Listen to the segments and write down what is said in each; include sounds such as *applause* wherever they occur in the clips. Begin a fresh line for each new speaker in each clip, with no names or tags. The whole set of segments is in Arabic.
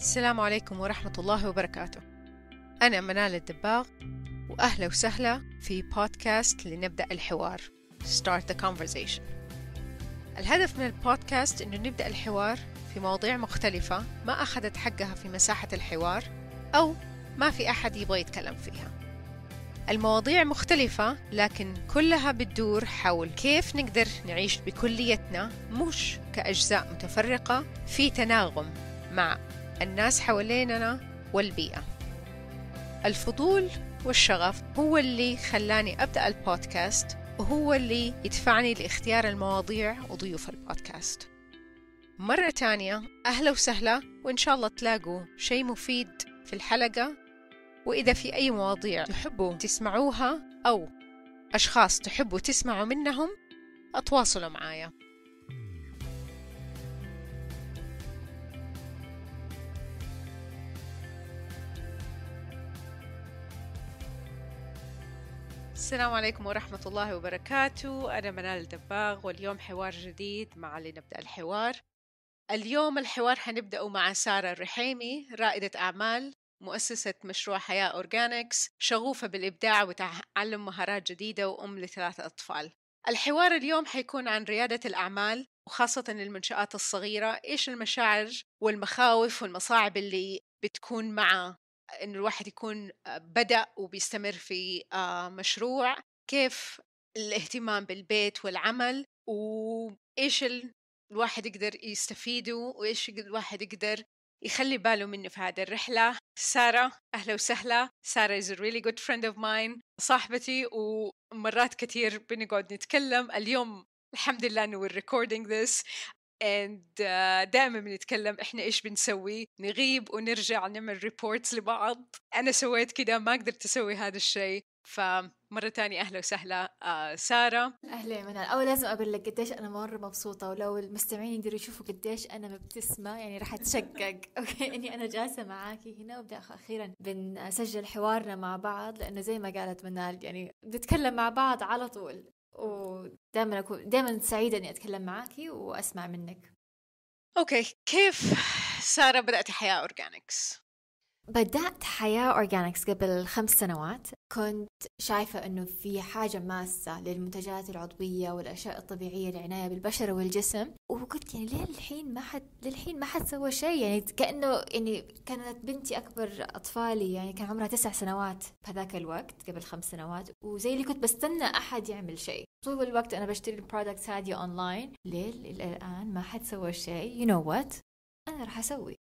السلام عليكم ورحمة الله وبركاته أنا منال الدباغ وأهلا وسهلا في بودكاست لنبدأ الحوار Start the Conversation الهدف من البودكاست أنه نبدأ الحوار في مواضيع مختلفة ما أخذت حقها في مساحة الحوار أو ما في أحد يبغى يتكلم فيها المواضيع مختلفة لكن كلها بتدور حول كيف نقدر نعيش بكليتنا مش كأجزاء متفرقة في تناغم مع الناس حواليننا والبيئة الفضول والشغف هو اللي خلاني أبدأ البودكاست وهو اللي يدفعني لاختيار المواضيع وضيوف البودكاست مرة تانية أهلا وسهلا وإن شاء الله تلاقوا شيء مفيد في الحلقة وإذا في أي مواضيع تحبوا تسمعوها أو أشخاص تحبوا تسمعوا منهم أتواصلوا معايا السلام عليكم ورحمة الله وبركاته أنا منال الدباغ واليوم حوار جديد مع لنبدأ الحوار اليوم الحوار حنبدأه مع سارة الرحيمي رائدة أعمال مؤسسة مشروع حياة أورجانيكس شغوفة بالإبداع وتعلم مهارات جديدة وأم لثلاثة أطفال الحوار اليوم حيكون عن ريادة الأعمال وخاصة المنشآت الصغيرة إيش المشاعر والمخاوف والمصاعب اللي بتكون مع إن الواحد يكون آه، بدأ وبيستمر في آه، مشروع كيف الاهتمام بالبيت والعمل وإيش الواحد يقدر يستفيده وإيش الواحد يقدر يخلي باله منه في هذه الرحلة سارة أهلا وسهلا سارة is a really good friend of mine صاحبتي ومرات كثير بنقعد نتكلم اليوم الحمد لله انه we're recording this اند آه، دائما بنتكلم احنا ايش بنسوي نغيب ونرجع نعمل ريبورتس لبعض انا سويت كده ما قدرت اسوي هذا الشيء فمرة تانية أهلا وسهلا آه سارة
أهلا منال أول لازم أقول لك قديش أنا مرة مبسوطة ولو المستمعين يقدروا يشوفوا قديش أنا مبتسمة يعني راح أتشقق *laughs* أوكي إني أنا جالسة معاكي هنا وبدأ أخيرا بنسجل حوارنا مع بعض لأنه زي ما قالت منال يعني بنتكلم مع بعض على طول ودائما أكون دائما سعيدة إني أتكلم معك وأسمع منك.
أوكي كيف سارة بدأت حياة أورجانكس؟
بدأت حياة أورجانكس قبل خمس سنوات كنت شايفة أنه في حاجة ماسة للمنتجات العضوية والأشياء الطبيعية للعناية بالبشرة والجسم وقلت يعني ليه الحين ما حد للحين ما حد سوى شيء يعني كأنه يعني كانت بنتي أكبر أطفالي يعني كان عمرها تسع سنوات بهذاك الوقت قبل خمس سنوات وزي اللي كنت بستنى أحد يعمل شيء طول الوقت أنا بشتري البرودكتس هذه أونلاين ليه الآن ما حد سوى شيء يو نو وات أنا راح أسوي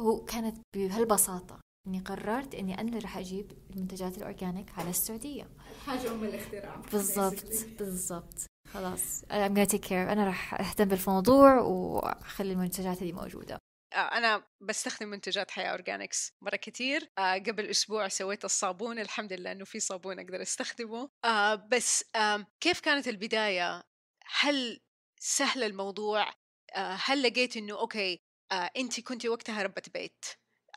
وكانت بهالبساطة اني قررت اني انا اللي راح اجيب المنتجات الاورجانيك على السعوديه
حاجه ام الاختراع بالضبط بالضبط خلاص
I'm gonna take care انا راح اهتم بالموضوع واخلي المنتجات اللي موجوده
آه، انا بستخدم منتجات حياه اورجانكس مره كثير آه، قبل اسبوع سويت الصابون الحمد لله انه في صابون اقدر استخدمه آه، بس كيف كانت البدايه هل سهل الموضوع هل لقيت انه اوكي انت كنت وقتها ربة بيت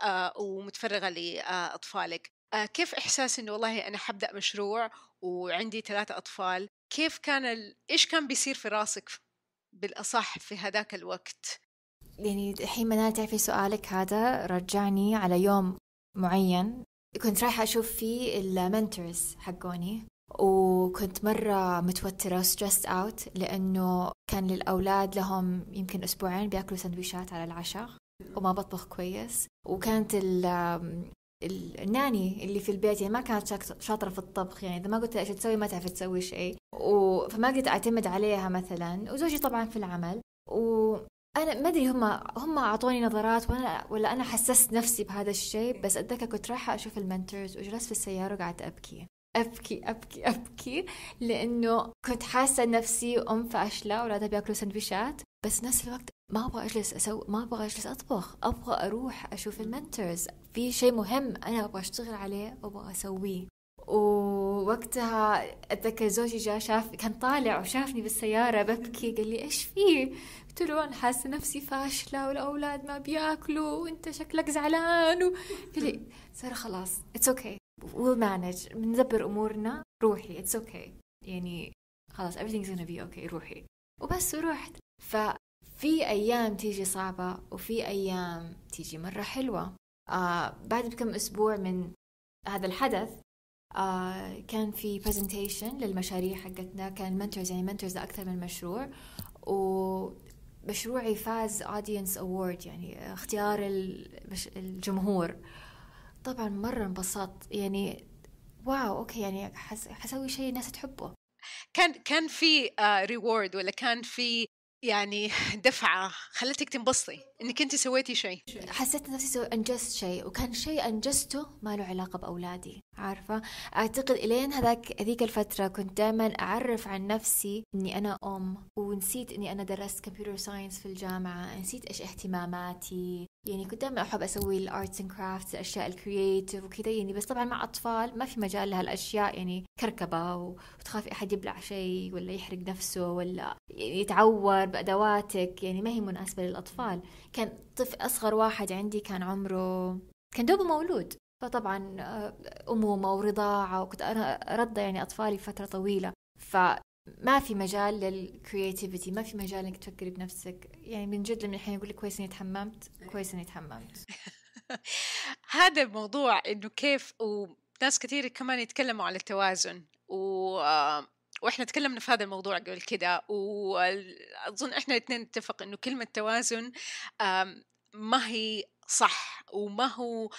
آه، ومتفرغه لاطفالك آه، كيف احساس انه والله انا حبدا مشروع وعندي ثلاثه اطفال كيف كان ال... ايش كان بيصير في راسك بالاصح في هذاك الوقت
يعني الحين منال تعرفي سؤالك هذا رجعني على يوم معين كنت رايحة أشوف فيه المنتورز حقوني وكنت مرة متوترة وستريسد أوت لأنه كان للأولاد لهم يمكن أسبوعين بياكلوا سندويشات على العشاء وما بطبخ كويس وكانت الناني اللي في البيت يعني ما كانت شاطرة في الطبخ يعني إذا ما قلت لها إيش تسوي ما تعرف تسوي شيء فما قدرت أعتمد عليها مثلا وزوجي طبعا في العمل وأنا ما أدري هم هم أعطوني نظرات وأنا ولا أنا حسست نفسي بهذا الشيء بس أتذكر كنت رايحة أشوف المنتورز وجلست في السيارة وقعدت أبكي ابكي ابكي ابكي لانه كنت حاسه نفسي ام فاشله ولادها بياكلوا سندويشات بس نفس الوقت ما ابغى اجلس اسوي ما ابغى اجلس اطبخ ابغى اروح اشوف المنتورز في شيء مهم انا ابغى اشتغل عليه وابغى اسويه ووقتها اتذكر زوجي جاء شاف كان طالع وشافني بالسياره ببكي قال لي ايش في قلت له انا حاسه نفسي فاشله والاولاد ما بياكلوا وانت شكلك زعلان قال لي صار خلاص اتس اوكي okay. we'll manage بندبر امورنا روحي اتس اوكي okay. يعني خلاص everything's gonna be okay روحي وبس ورحت ففي ايام تيجي صعبه وفي ايام تيجي مره حلوه آه بعد بكم اسبوع من هذا الحدث آه كان في presentation للمشاريع حقتنا كان منتورز يعني منتورز اكثر من مشروع ومشروعي فاز اودينس اوورد يعني اختيار الجمهور طبعا مرة انبسطت يعني واو اوكي يعني حسوي شيء الناس تحبه
كان كان في ريورد آه، ولا كان في يعني *laughs* دفعة خلتك تنبسطي انك انت سويتي شيء حسيت نفسي سو... انجزت شيء وكان شيء انجزته
ما له علاقه باولادي عارفه اعتقد الين هذاك هذيك الفتره كنت دائما اعرف عن نفسي اني انا ام ونسيت اني انا درست كمبيوتر ساينس في الجامعه نسيت ايش اهتماماتي يعني كنت دائما احب اسوي الارتس اند كرافتس الاشياء الكرييتيف وكذا يعني بس طبعا مع اطفال ما في مجال لهالاشياء يعني كركبه وتخاف احد يبلع شيء ولا يحرق نفسه ولا يتعور بادواتك يعني ما هي مناسبه للاطفال كان طفل أصغر واحد عندي كان عمره كان دوبه مولود فطبعا آه، أمومة ورضاعة وكنت أنا رضى يعني أطفالي فترة طويلة فما في مجال للكرياتيفيتي ما في مجال انك تفكري بنفسك يعني من جد لما الحين يقول لك كويس اني تحممت كويس اني تحممت
*laughs* هذا الموضوع انه كيف وناس كثير كمان يتكلموا على التوازن و آه، واحنا تكلمنا في هذا الموضوع قبل كده واظن احنا الاثنين نتفق انه كلمه توازن ما هي صح وما هو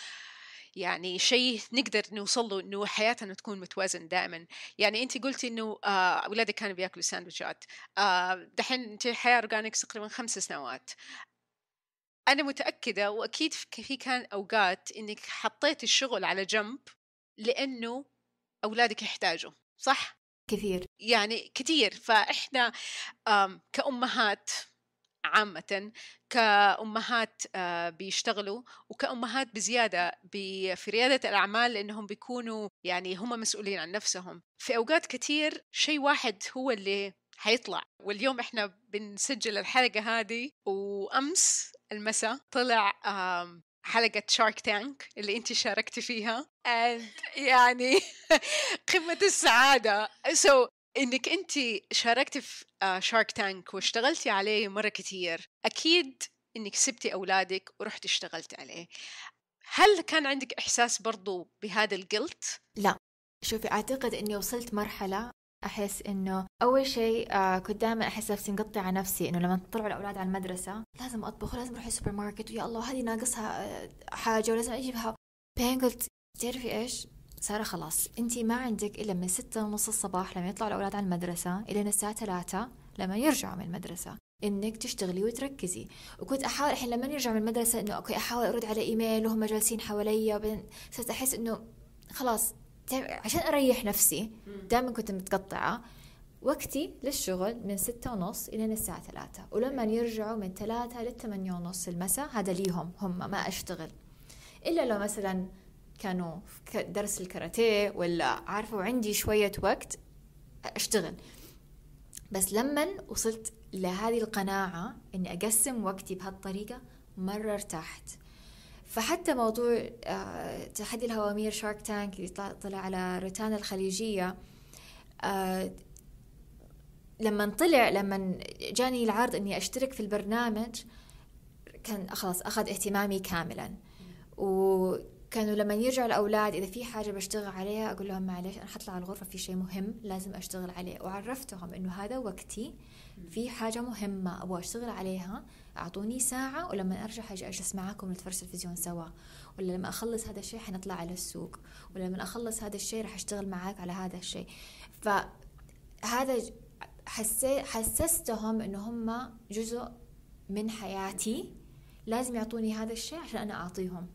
يعني شيء نقدر نوصل له انه حياتنا تكون متوازن دائما يعني انت قلتي انه اولادك آه، كانوا بياكلوا ساندويتشات آه، دحين انت حياه اورجانيك تقريبا خمس سنوات انا متاكده واكيد في كان اوقات انك حطيتي الشغل على جنب لانه اولادك يحتاجوا صح كثير يعني كثير فاحنا كأمهات عامة كأمهات آه، بيشتغلوا وكأمهات بزيادة في ريادة الأعمال لأنهم بيكونوا يعني هم مسؤولين عن نفسهم في أوقات كتير شيء واحد هو اللي حيطلع واليوم احنا بنسجل الحلقة هذه وأمس المساء طلع حلقة شارك تانك اللي انت شاركتي فيها and يعني *laughs* قمة السعادة so انك انت شاركتي في شارك آه، تانك واشتغلتي عليه مرة كتير اكيد انك سبتي اولادك ورحتي اشتغلتي عليه هل كان عندك احساس برضو بهذا الجلت؟
لا شوفي اعتقد اني وصلت مرحله احس انه اول شيء آه كنت دائما احس نفسي مقطعه نفسي انه لما تطلعوا الاولاد على المدرسه لازم اطبخ ولازم اروح السوبر ماركت ويا الله هذه ناقصها آه، حاجه ولازم اجيبها بعدين قلت تعرفي ايش؟ سارة خلاص انت ما عندك الا من ستة ونص الصباح لما يطلعوا الاولاد على المدرسة الى الساعة ثلاثة لما يرجعوا من المدرسة انك تشتغلي وتركزي وكنت احاول الحين لما يرجعوا من المدرسة انه اوكي احاول ارد على ايميل وهم جالسين حواليا وبعدين صرت احس انه خلاص عشان اريح نفسي دائما كنت متقطعه وقتي للشغل من ستة ونص إلى الساعة ثلاثة ولما يرجعوا من ثلاثة للثمانية ونص المساء هذا ليهم هم ما أشتغل إلا لو مثلا كانوا في درس الكاراتيه ولا عارفوا عندي شوية وقت أشتغل بس لما وصلت لهذه القناعة إني أقسم وقتي بهالطريقة مرة ارتحت فحتى موضوع آه، تحدي الهوامير شارك تانك اللي طلع على روتانا الخليجية آه، لما طلع لما جاني العرض اني اشترك في البرنامج كان خلاص اخذ اهتمامي كاملا وكانوا لما يرجعوا الاولاد اذا في حاجه بشتغل عليها اقول لهم معلش انا حطلع على الغرفه في شيء مهم لازم اشتغل عليه وعرفتهم انه هذا وقتي في حاجه مهمه ابغى اشتغل عليها اعطوني ساعه ولما ارجع أجي اجلس معاكم نتفرج تلفزيون سوا ولا لما اخلص هذا الشيء حنطلع على السوق ولا لما اخلص هذا الشيء راح اشتغل معاك على هذا الشيء فهذا حسي حسستهم إنه هم جزء من حياتي لازم يعطوني هذا الشيء عشان انا اعطيهم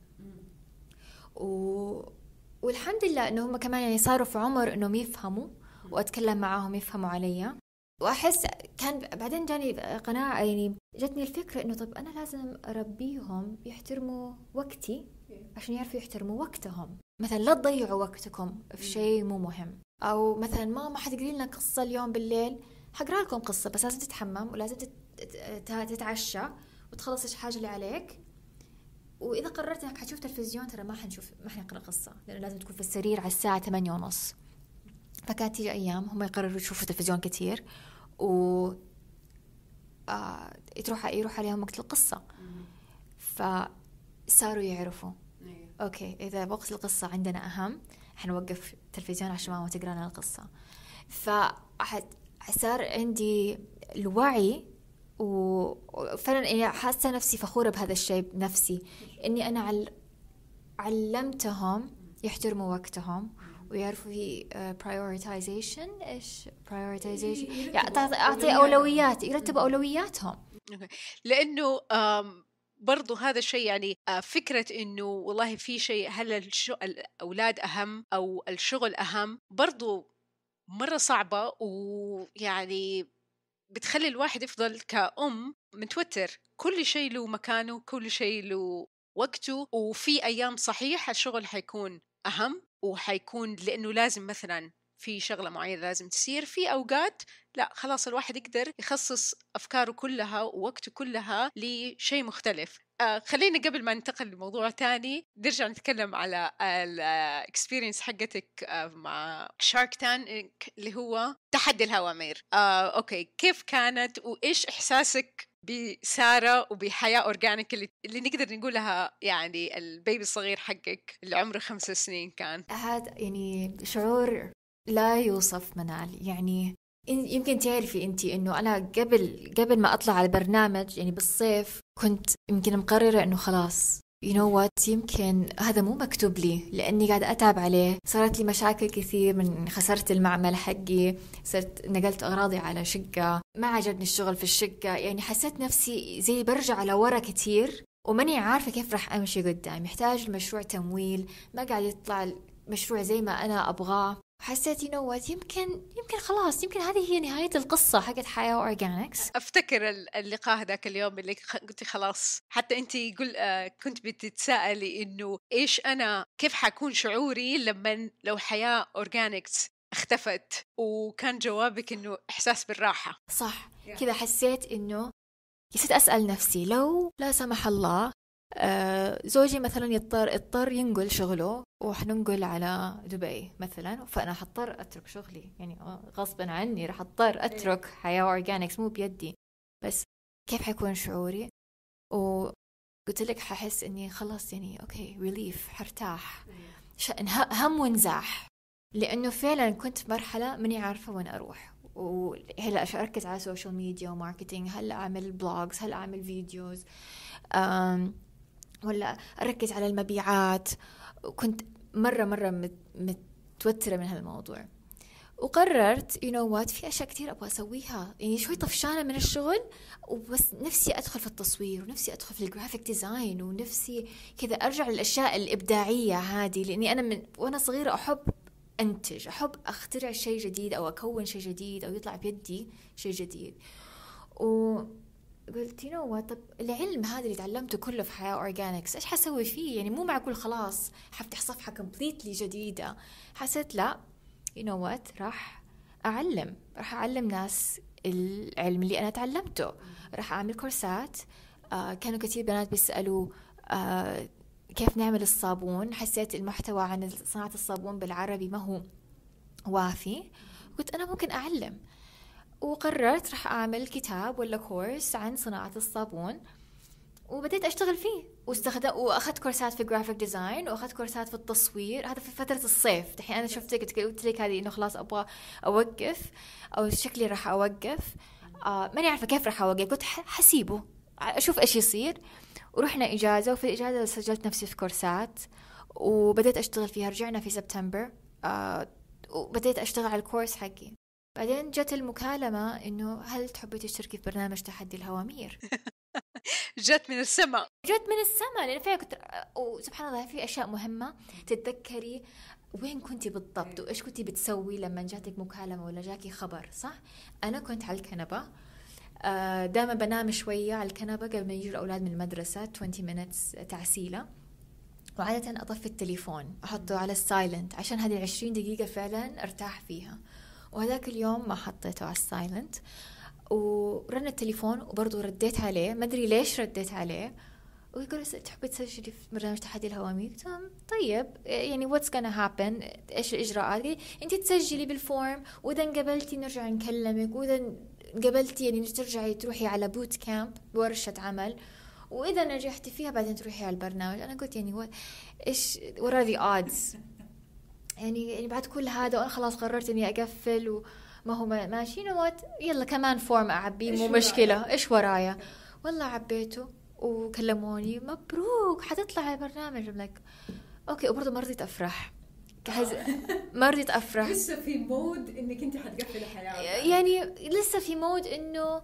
و... والحمد لله انه هم كمان يعني صاروا في عمر انهم يفهموا واتكلم معاهم يفهموا علي واحس كان بعدين جاني قناعه يعني جتني الفكره انه طب انا لازم اربيهم يحترموا وقتي عشان يعرفوا يحترموا وقتهم مثلا لا تضيعوا وقتكم في شيء مو مهم او مثلا ماما حتقري لنا قصه اليوم بالليل حقرا لكم قصه بس لازم تتحمم ولازم تتعشى وتخلص الحاجه اللي عليك واذا قررت انك حتشوف تلفزيون ترى ما حنشوف ما حنقرا قصه لانه لازم تكون في السرير على الساعه 8 ونص فكانت تيجي ايام هم يقرروا يشوفوا تلفزيون كثير و آه تروح يروح عليهم وقت القصة فصاروا يعرفوا إيه. اوكي اذا وقت القصة عندنا اهم حنوقف التلفزيون عشان ماما تقرا لنا القصة فصار عندي الوعي وفعلا يعني حاسه نفسي فخوره بهذا الشيء بنفسي اني انا عل... علمتهم يحترموا وقتهم ويعرفوا هي برايورتايزيشن ايش برايورتايزيشن يعني اعطي اولويات يرتبوا mm-hmm. اولوياتهم
لانه برضو هذا الشيء يعني آه، فكرة إنه والله في شيء هل الأولاد أهم أو الشغل أهم برضو مرة صعبة ويعني بتخلي الواحد يفضل كأم متوتر كل شيء له مكانه كل شيء له وقته وفي أيام صحيح الشغل حيكون أهم وحيكون لانه لازم مثلا في شغله معينه لازم تصير في اوقات لا خلاص الواحد يقدر يخصص افكاره كلها ووقته كلها لشيء مختلف آه خلينا قبل ما ننتقل لموضوع تاني نرجع نتكلم على الاكسبيرينس آه، حقتك آه مع شارك آه، تان اللي هو تحدي الهوامير آه اوكي كيف كانت وايش احساسك بساره وبحياه اورجانيك اللي, اللي نقدر نقولها يعني البيبي الصغير حقك اللي عمره خمس سنين كان هذا
يعني شعور لا يوصف منال يعني يمكن تعرفي انت انه انا قبل قبل ما اطلع على البرنامج يعني بالصيف كنت يمكن مقرره انه خلاص you know what يمكن هذا مو مكتوب لي لاني قاعده اتعب عليه صارت لي مشاكل كثير من خسرت المعمل حقي صرت نقلت اغراضي على شقه ما عجبني الشغل في الشقه يعني حسيت نفسي زي برجع لورا كثير وماني عارفه كيف راح امشي قدام يحتاج المشروع تمويل ما قاعد يطلع مشروع زي ما أنا أبغاه
حسيت يو نو يمكن
يمكن خلاص يمكن هذه هي نهايه القصه حقت حياه اورجانكس
افتكر اللقاء هذاك اليوم اللي قلتي خلاص حتى انت قل آه، كنت بتتسائلي انه ايش انا كيف حكون شعوري لما لو حياه اورجانكس اختفت وكان جوابك انه احساس بالراحه صح
كذا حسيت انه جلست اسال نفسي لو لا سمح الله آه، زوجي مثلا يضطر اضطر ينقل شغله وحننقل على دبي مثلا فانا حضطر اترك شغلي يعني آه، غصبا عني راح اضطر إيه. اترك حياه اورجانكس مو بيدي بس كيف حيكون شعوري وقلت لك ححس اني خلاص يعني اوكي ريليف حرتاح إيه. هم وانزاح لانه فعلا كنت مرحله ماني عارفه وين اروح وهلا اركز على السوشيال ميديا وماركتينج هلا اعمل بلوجز هلا اعمل فيديوز ولا اركز على المبيعات كنت مره مره متوتره من هالموضوع وقررت يو نو وات في اشياء كثير ابغى اسويها يعني شوي طفشانه من الشغل وبس نفسي ادخل في التصوير ونفسي ادخل في الجرافيك ديزاين ونفسي كذا ارجع للاشياء الابداعيه هذه لاني انا من وانا صغيره احب انتج احب اخترع شيء جديد او اكون شيء جديد او يطلع بيدي شيء جديد و قلت يو نو طب العلم هذا اللي تعلمته كله في حياه اورجانكس ايش حسوي فيه يعني مو معقول خلاص حفتح صفحه كومبليتلي جديده حسيت لا يو نو وات راح اعلم راح اعلم ناس العلم اللي انا تعلمته راح اعمل كورسات آه كانوا كثير بنات بيسالوا آه كيف نعمل الصابون حسيت المحتوى عن صناعه الصابون بالعربي ما هو وافي قلت انا ممكن اعلم وقررت راح أعمل كتاب ولا كورس عن صناعة الصابون وبديت أشتغل فيه واستخدم وأخذت كورسات في جرافيك ديزاين وأخذت كورسات في التصوير هذا في فترة الصيف دحين أنا شفتك قلت لك هذه إنه خلاص أبغى أوقف أو شكلي راح أوقف آه ماني عارفة كيف راح أوقف قلت حسيبه أشوف إيش يصير ورحنا إجازة وفي الإجازة سجلت نفسي في كورسات وبديت أشتغل فيها رجعنا في سبتمبر آه وبديت أشتغل على الكورس حقي بعدين جت المكالمة إنه هل تحبي تشتركي في برنامج تحدي الهوامير؟ *laughs* جت من السماء جت من السماء لأن فيها كنت وسبحان الله في أشياء مهمة تتذكري وين كنتي بالضبط وإيش كنتي بتسوي لما جاتك مكالمة ولا جاكي خبر صح؟ أنا كنت على الكنبة آه، دائما بنام شوية على الكنبة قبل ما يجوا الأولاد من المدرسة 20 minutes تعسيلة وعادة أطفي التليفون أحطه على السايلنت عشان هذه العشرين دقيقة فعلا أرتاح فيها وهذاك اليوم ما حطيته على السايلنت ورن التليفون وبرضه رديت عليه ما ادري ليش رديت عليه ويقول تحبي تسجلي في برنامج تحدي الهوامي قلت طيب يعني واتس gonna هابن ايش الاجراءات انت تسجلي بالفورم واذا انقبلتي نرجع نكلمك واذا انقبلتي يعني ترجعي تروحي على بوت كامب ورشه عمل واذا نجحتي فيها بعدين تروحي على البرنامج انا قلت يعني ايش ورا ذا odds يعني يعني بعد كل هذا وانا خلاص قررت اني اقفل وما هو ماشي نوات يلا كمان فورم اعبيه مو مشكله ايش ورايا والله عبيته وكلموني مبروك حتطلع البرنامج لك اوكي وبرضه ما رضيت افرح هز... *laughs* ما رضيت افرح لسه
في مود انك انت حتقفل حياتك
يعني لسه في مود انه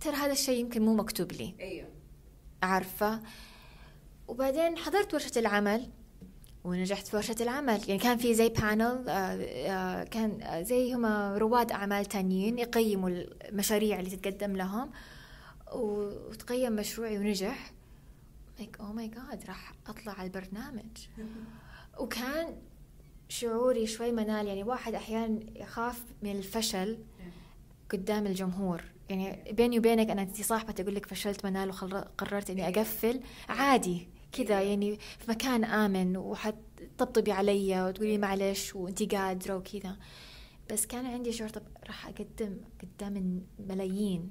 ترى هذا الشيء يمكن مو مكتوب لي ايوه عارفه وبعدين حضرت ورشه العمل ونجحت في ورشة العمل يعني كان في زي بانل آه، آه، كان آه، زي هم رواد أعمال تانيين يقيموا المشاريع اللي تتقدم لهم وتقيم مشروعي ونجح لايك أو ماي جاد راح أطلع على البرنامج وكان شعوري شوي منال يعني واحد أحيانا يخاف من الفشل قدام الجمهور يعني بيني وبينك أنا أنت صاحبة تقول لك فشلت منال وقررت إني أقفل عادي كذا يعني في مكان آمن وحتطبطبي علي وتقولي معلش وانت قادرة وكذا بس كان عندي شعور طب راح أقدم قدام ملايين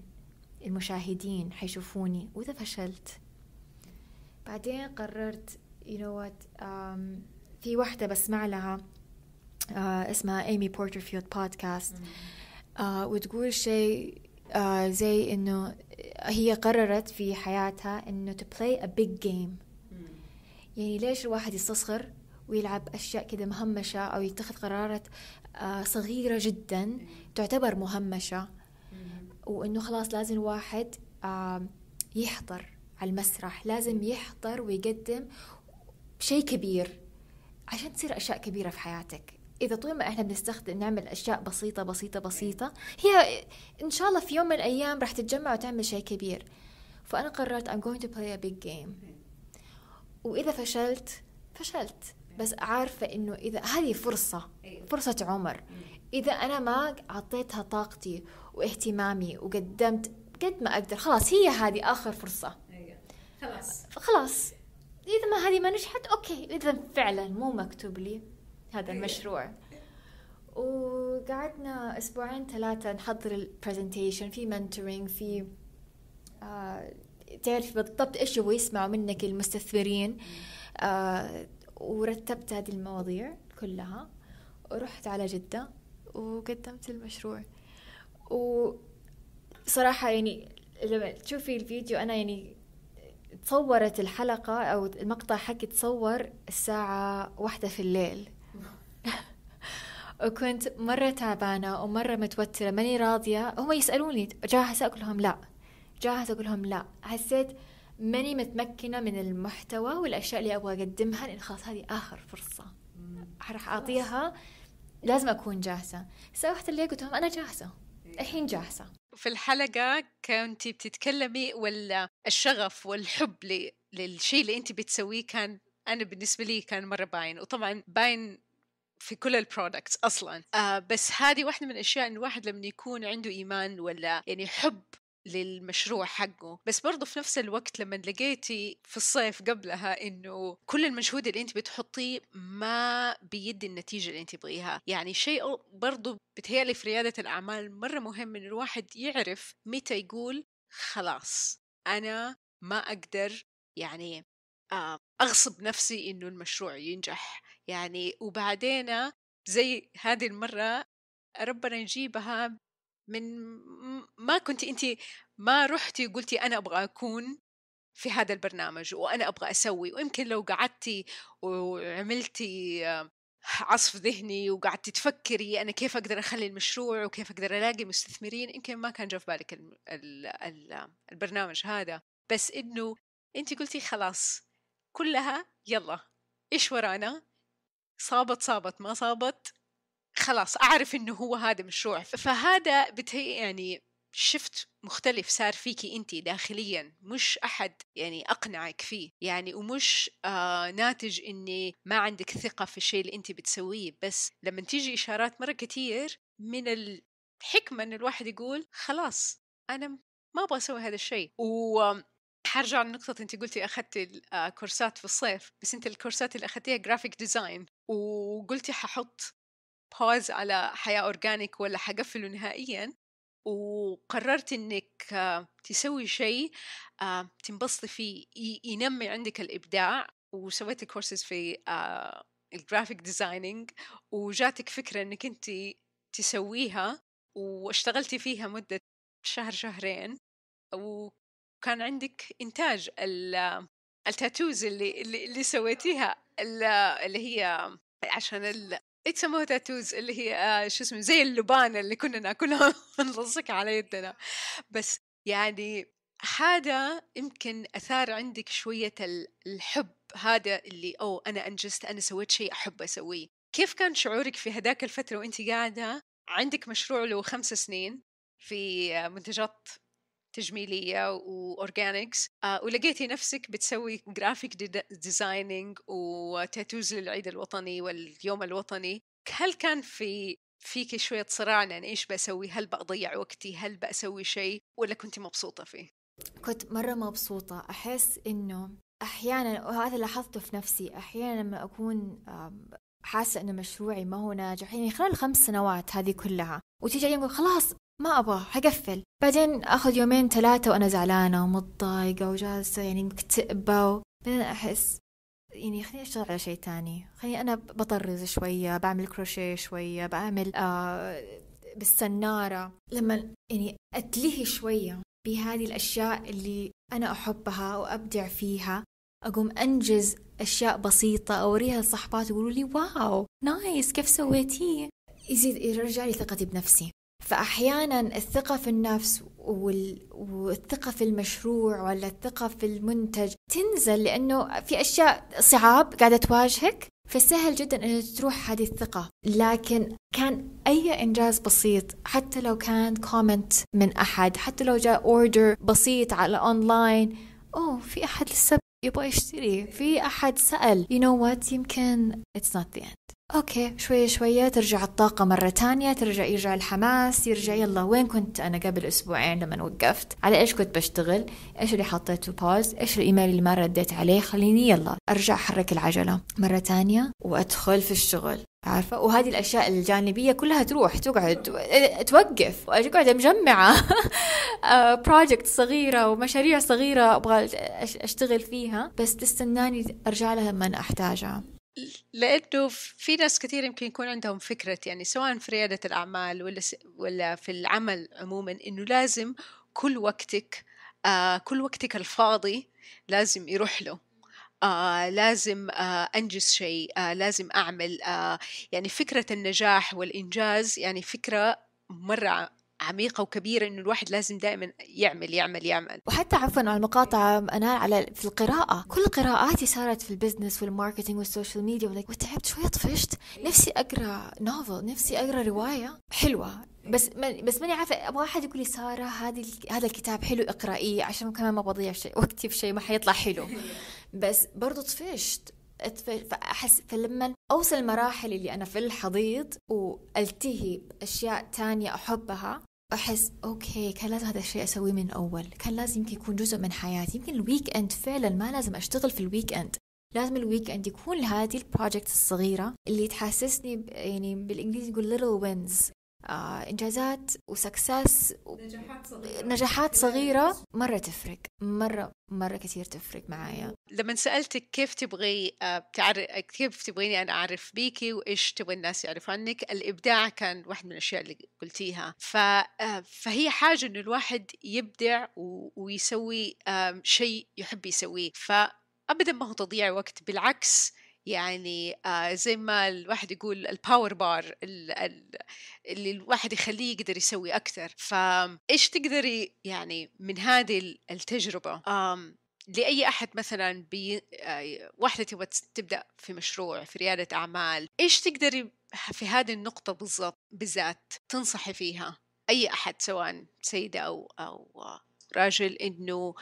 المشاهدين حيشوفوني وإذا فشلت بعدين قررت you know what um, في واحدة بسمع لها uh, اسمها ايمي بورترفيلد بودكاست وتقول شيء uh, زي انه هي قررت في حياتها انه to play a big game يعني ليش الواحد يستصغر ويلعب أشياء كده مهمشة أو يتخذ قرارات آه، صغيرة جدا تعتبر مهمشة وإنه خلاص لازم الواحد يحضر على المسرح لازم يحضر ويقدم شيء كبير عشان تصير أشياء كبيرة في حياتك إذا طول ما إحنا بنستخدم نعمل أشياء بسيطة بسيطة بسيطة هي إن شاء الله في يوم من الأيام راح تتجمع وتعمل شيء كبير فأنا قررت I'm going to play a big game واذا فشلت فشلت بس عارفة إنه إذا هذه فرصة إيه. فرصة عمر إذا أنا ما أعطيتها طاقتي واهتمامي وقدمت قد ما أقدر خلاص هي هذه آخر فرصة إيه. خلاص خلاص إذا ما هذه ما نجحت أوكي إذا فعلا مو مكتوب لي هذا إيه. المشروع وقعدنا أسبوعين ثلاثة نحضر البرزنتيشن في منتورينج في آه، تعرف بالضبط ايش يبغوا يسمعوا منك المستثمرين آه ورتبت هذه المواضيع كلها ورحت على جدة وقدمت المشروع وصراحة يعني لما تشوفي الفيديو أنا يعني تصورت الحلقة أو المقطع حقي تصور الساعة واحدة في الليل *laughs* وكنت مرة تعبانة ومرة متوترة ماني راضية هم يسألوني جاهزة أقول لهم لأ جاهزه اقول لهم لا حسيت ماني متمكنه من المحتوى والاشياء اللي ابغى اقدمها لان خلاص هذه اخر فرصه راح اعطيها لازم اكون جاهزه سوحت اللي قلت لهم انا جاهزه الحين جاهزه
في الحلقة كنتي بتتكلمي ولا الشغف والحب للشيء اللي انت بتسويه كان انا بالنسبة لي كان مرة باين وطبعا باين في كل البرودكتس اصلا آه بس هذه واحده من الاشياء ان الواحد لما يكون عنده ايمان ولا يعني حب للمشروع حقه بس برضه في نفس الوقت لما لقيتي في الصيف قبلها انه كل المجهود اللي انت بتحطيه ما بيدي النتيجه اللي انت تبغيها يعني شيء برضه بتهيألي في رياده الاعمال مره مهم ان الواحد يعرف متى يقول خلاص انا ما اقدر يعني آه، اغصب نفسي انه المشروع ينجح يعني وبعدين زي هذه المره ربنا يجيبها من ما كنت انت ما رحتي قلتي انا ابغى اكون في هذا البرنامج وانا ابغى اسوي ويمكن لو قعدتي وعملتي آه، عصف ذهني وقعدتي تفكري انا كيف اقدر اخلي المشروع وكيف اقدر الاقي مستثمرين يمكن ما كان جا في بالك الـ الـ الـ البرنامج هذا بس انه انت قلتي خلاص كلها يلا ايش ورانا صابت صابت ما صابت خلاص اعرف انه هو هذا مشروع فهذا بتهي يعني شفت مختلف صار فيكي انت داخليا مش احد يعني اقنعك فيه يعني ومش آه ناتج اني ما عندك ثقه في الشيء اللي انت بتسويه بس لما تيجي اشارات مره كتير من الحكمه ان الواحد يقول خلاص انا ما ابغى اسوي هذا الشيء و حرجع لنقطة انت قلتي اخذتي الكورسات آه، في الصيف بس انت الكورسات اللي اخذتيها جرافيك ديزاين وقلتي ححط باوز على حياة أورجانيك ولا حقفله نهائيا وقررت إنك آه، تسوي شيء آه، تنبسطي فيه ينمي عندك الإبداع وسويتي كورسز في آه، الجرافيك ديزايننج وجاتك فكرة إنك أنت تسويها واشتغلتي فيها مدة شهر شهرين وكان عندك إنتاج التاتوز اللي اللي, اللي سويتيها اللي هي عشان ايش تاتوز اللي هي آه شو اسمه زي اللبانه اللي كنا ناكلها *laughs* ونلصقها على يدنا بس يعني هذا يمكن اثار عندك شويه الحب هذا اللي او انا انجزت انا سويت شيء احب اسويه كيف كان شعورك في هداك الفتره وانت قاعده عندك مشروع له خمس سنين في منتجات تجميليه واورجانكس آه، ولقيتي نفسك بتسوي جرافيك ديزايننج وتاتوز للعيد الوطني واليوم الوطني هل كان في فيكي شويه صراع لان ايش بسوي هل بضيع وقتي هل بسوي شيء ولا كنت مبسوطه فيه
كنت مره مبسوطه احس انه احيانا وهذا لاحظته في نفسي احيانا لما اكون حاسه ان مشروعي ما هو ناجح يعني خلال الخمس سنوات هذه كلها وتيجي يقول خلاص ما أبغى حقفل بعدين أخذ يومين ثلاثة وأنا زعلانة ومتضايقة وجالسة يعني مكتئبة و... بعدين أحس يعني خليني أشتغل على شيء تاني خليني أنا بطرز شوية بعمل كروشيه شوية بعمل آه بالسنارة لما يعني أتلهي شوية بهذه الأشياء اللي أنا أحبها وأبدع فيها أقوم أنجز أشياء بسيطة أوريها لصحبات يقولوا لي واو نايس كيف سويتيه يزيد يرجع لي ثقتي بنفسي فأحيانا الثقة في النفس والثقة في المشروع ولا الثقة في المنتج تنزل لأنه في أشياء صعاب قاعدة تواجهك فسهل جدا أن تروح هذه الثقة لكن كان أي إنجاز بسيط حتى لو كان كومنت من أحد حتى لو جاء أوردر بسيط على أونلاين أوه في أحد لسه يبغى يشتري في أحد سأل you know what يمكن it's not the end اوكي شوية شوية ترجع الطاقة مرة تانية ترجع يرجع الحماس يرجع يلا وين كنت انا قبل اسبوعين لما وقفت على ايش كنت بشتغل ايش اللي حطيته باوز ايش الايميل اللي ما رديت عليه خليني يلا ارجع احرك العجلة مرة تانية وادخل في الشغل عارفة وهذه الأشياء الجانبية كلها تروح تقعد توقف تقعد مجمعة بروجكت *laughs* آه، صغيرة ومشاريع صغيرة أبغى أشتغل فيها بس تستناني أرجع لها لما أحتاجها
لانه في ناس كثير يمكن يكون عندهم فكره يعني سواء في رياده الاعمال ولا ولا في العمل عموما انه لازم كل وقتك آه كل وقتك الفاضي لازم يروح له آه لازم آه أنجز شيء آه لازم أعمل آه يعني فكرة النجاح والإنجاز يعني فكرة مرة عميقة وكبيرة إنه الواحد لازم دائما يعمل يعمل يعمل
وحتى عفوا على المقاطعة أنا على في القراءة كل قراءاتي صارت في البزنس والماركتينج والسوشيال ميديا وتعبت شوية طفشت نفسي أقرأ نوفل نفسي أقرأ رواية حلوة بس من بس ماني عارفه ابغى احد يقول لي ساره هذه هذا الكتاب حلو اقرأيه عشان كمان ما بضيع شيء وقتي في شيء ما حيطلع حلو بس برضو طفشت فأحس فلما أوصل المراحل اللي أنا في الحضيض وألتهي بأشياء تانية أحبها احس اوكي كان لازم هذا الشيء اسويه من اول كان لازم يمكن يكون جزء من حياتي يمكن الويك اند فعلا ما لازم اشتغل في الويك اند لازم الويك اند يكون لهذه البروجكت الصغيره اللي تحسسني يعني بالانجليزي يقول little wins آه، انجازات وسكسس
و... نجاحات صغيره نجاحات صغيره
مره تفرق مره مره كثير تفرق معايا
لما سالتك كيف تبغي آه، تعرف كيف تبغيني انا اعرف بيكي وايش تبغي الناس يعرفوا عنك الابداع كان واحد من الاشياء اللي قلتيها ف... آه، فهي حاجه انه الواحد يبدع و... ويسوي شيء يحب يسويه ف ابدا ما هو تضييع وقت بالعكس يعني آه، زي ما الواحد يقول الباور بار اللي الواحد يخليه يقدر يسوي أكثر فإيش تقدري يعني من هذه التجربة لأي أحد مثلا بي آه، واحدة تبغى تبدأ في مشروع في ريادة أعمال إيش تقدري في هذه النقطة بالضبط بالذات تنصحي فيها أي أحد سواء سيدة أو أو آه، راجل إنه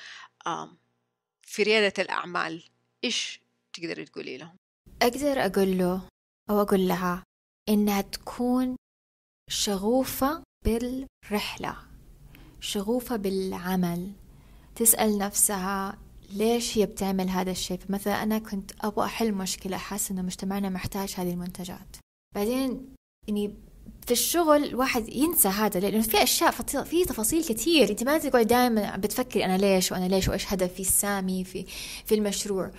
في ريادة الأعمال إيش تقدري تقولي لهم؟
أقدر أقول له أو أقول لها إنها تكون شغوفة بالرحلة شغوفة بالعمل تسأل نفسها ليش هي بتعمل هذا الشيء فمثلا أنا كنت أبغى أحل مشكلة حاسة إنه مجتمعنا محتاج هذه المنتجات بعدين إني في الشغل الواحد ينسى هذا لانه في اشياء في تفاصيل كثير انت ما تقعد دائما بتفكري انا ليش وانا ليش وايش هدفي السامي في في المشروع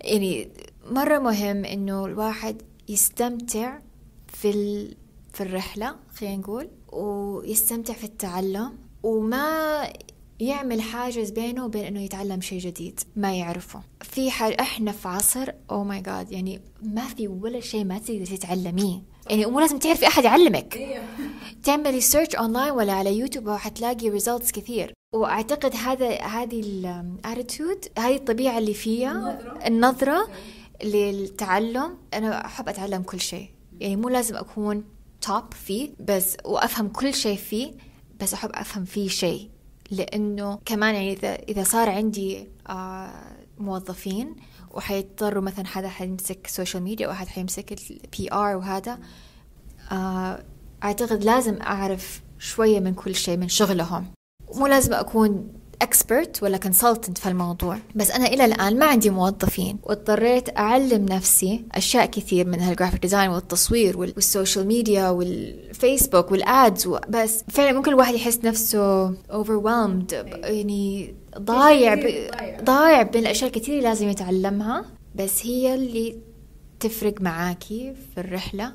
يعني مره مهم انه الواحد يستمتع في ال... في الرحله خلينا نقول ويستمتع في التعلم وما يعمل حاجز بينه وبين انه يتعلم شيء جديد ما يعرفه في حال احنا في عصر او ماي جاد يعني ما في ولا شيء ما تقدر تتعلميه يعني مو لازم تعرفي احد يعلمك إيه. تعملي سيرش اونلاين ولا على يوتيوب وحتلاقي ريزلتس كثير واعتقد هذا هذه الاتيتود هذه الطبيعه اللي فيها النظره للتعلم انا احب اتعلم كل شيء يعني مو لازم اكون توب فيه بس وافهم كل شيء فيه بس احب افهم فيه شيء لانه كمان يعني اذا اذا صار عندي آه، موظفين وحيضطروا مثلا حدا حيمسك سوشيال ميديا وحد حيمسك البي ار وهذا آه، اعتقد لازم اعرف شويه من كل شيء من شغلهم مو لازم اكون اكسبرت ولا كونسلتنت في الموضوع بس انا الى الان ما عندي موظفين واضطريت اعلم نفسي اشياء كثير منها الجرافيك ديزاين والتصوير والسوشيال ميديا والفيسبوك والادز بس فعلا ممكن الواحد يحس نفسه overwhelmed يعني ضايع ب... ضايع بين الاشياء الكثير لازم يتعلمها بس هي اللي تفرق معاكي في الرحله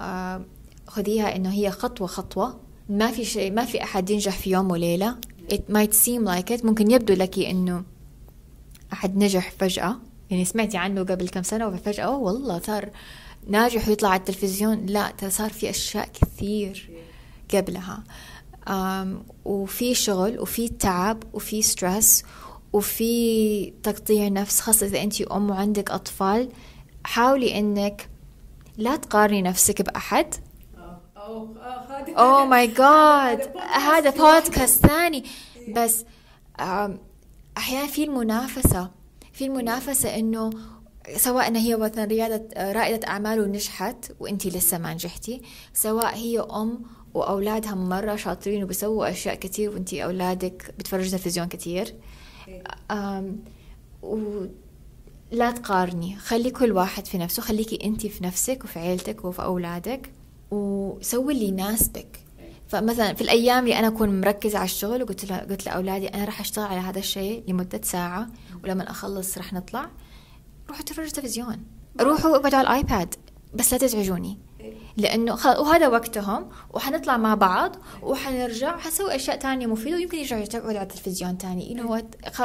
آه خذيها انه هي خطوه خطوه ما في شيء ما في احد ينجح في يوم وليله it might seem like it ممكن يبدو لك انه احد نجح فجأة يعني سمعتي عنه قبل كم سنة وفجأة اوه والله صار ناجح ويطلع على التلفزيون لا ترى صار في اشياء كثير قبلها أم وفي شغل وفي تعب وفي ستريس وفي تقطيع نفس خاصة إذا أنت أم وعندك أطفال حاولي أنك لا تقارني نفسك بأحد اوه ماي جاد هذا بودكاست ثاني بس احيانا في المنافسه في المنافسه انه سواء إن هي مثلا ريادة رائدة أعمال ونجحت وأنت لسه ما نجحتي سواء هي أم وأولادها مرة شاطرين وبيسووا أشياء كثير وأنت أولادك بتفرجوا تلفزيون إيه. و ولا تقارني خلي كل واحد في نفسه خليكي أنت في نفسك وفي عيلتك وفي أولادك وسوي اللي يناسبك فمثلا في الايام اللي انا اكون مركزه على الشغل وقلت له قلت لاولادي انا راح اشتغل على هذا الشيء لمده ساعه ولما اخلص راح نطلع روحوا تفرجوا تلفزيون روحوا اقعدوا على الايباد بس لا تزعجوني لانه وهذا وقتهم وحنطلع مع بعض وحنرجع حسوي اشياء تانية مفيده ويمكن يرجع يقعد على التلفزيون تاني يو نو